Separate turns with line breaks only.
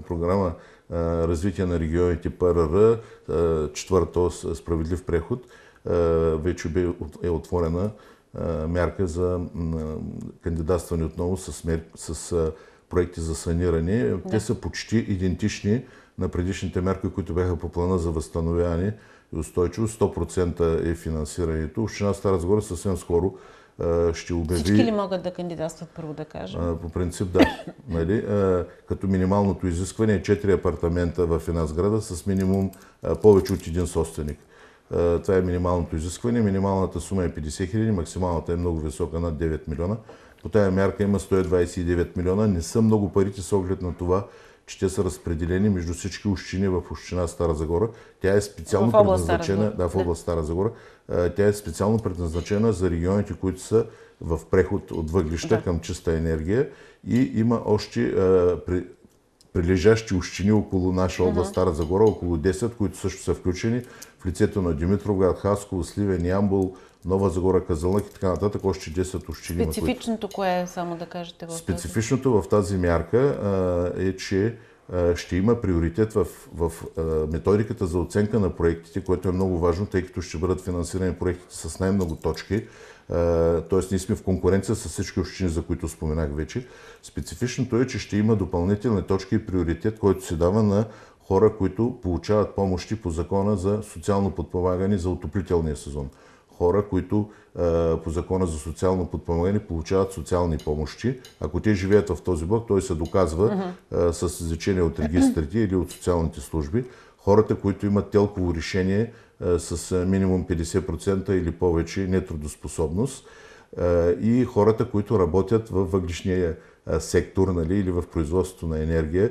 по програма развитие на регионите ПРР, четвърто справедлив преход, вече е отворена мярка за кандидатстване отново с, проекти за саниране. Те са почти идентични на предишните мерки, които бяха по плана за възстановяване и устойчиво 100% е финансирането. Община Стара Загора съвсем скоро ще обяви... Всички ли могат да кандидатстват, първо да кажем? По принцип да. нали? Като минималното изискване е 4 апартамента в една сграда с минимум повече от един собственик. Това е минималното изискване. Минималната сума е 50 хиляди, максималната е много висока, над 9 милиона. По тая мярка има 129 милиона. Не са много парите с оглед на това, че те са разпределени между всички общини в община Стара Загора. Тя е специално в предназначена, да, в област Стара Загора. Тя е специално предназначена за регионите, които са в преход от въглища да. към чиста енергия и има още прилежащи общини около наша област Стара Загора, около 10, които също са включени в лицето на Димитровград, Хасково, Сливен, Ямбол, Нова Загора, Казалък и така нататък, още 10 общини. Специфичното кое е, само да кажете? В Специфичното в тази мярка е, че ще има приоритет в, в методиката за оценка на проектите, което е много важно, тъй като ще бъдат финансирани проектите с най-много точки. Тоест, ние сме в конкуренция с всички общини, за които споменах вече. Специфичното е, че ще има допълнителни точки и приоритет, който се дава на хора, които получават помощи по закона за социално подпомагане за отоплителния сезон хора, които по закона за социално подпомагане получават социални помощи. Ако те живеят в този блок, той се доказва с изречение от регистрите или от социалните служби. Хората, които имат телково решение с минимум 50% или повече нетрудоспособност и хората, които работят във въглишния сектор нали, или в производството на енергия